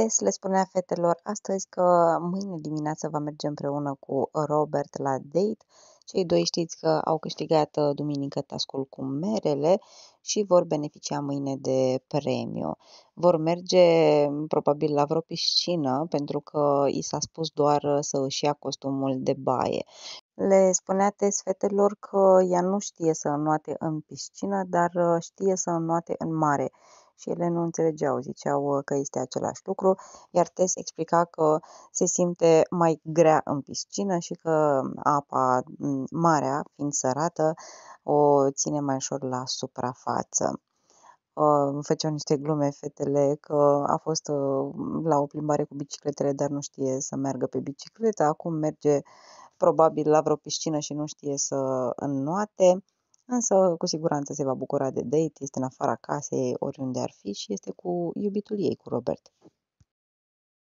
Pes le spunea fetelor astăzi că mâine dimineață va merge împreună cu Robert la date. Cei doi știți că au câștigat uh, duminică tascul cu merele și vor beneficia mâine de premiu. Vor merge mm, probabil la vreo piscină pentru că i s-a spus doar uh, să își ia costumul de baie. Le spunea Tess fetelor că ea nu știe să înnoate în piscină, dar uh, știe să înnoate în mare și ele nu înțelegeau, ziceau uh, că este același lucru, iar Tess explica că se simte mai grea în piscină și că mm, apa, mm, marea, fiind sărată, o ține mai ușor la suprafață. Îmi uh, făceau niște glume fetele că a fost uh, la o plimbare cu bicicletele, dar nu știe să meargă pe bicicletă. Acum merge probabil la vreo piscină și nu știe să înnoate însă cu siguranță se va bucura de date, este în afara casei, oriunde ar fi și este cu iubitul ei, cu Robert.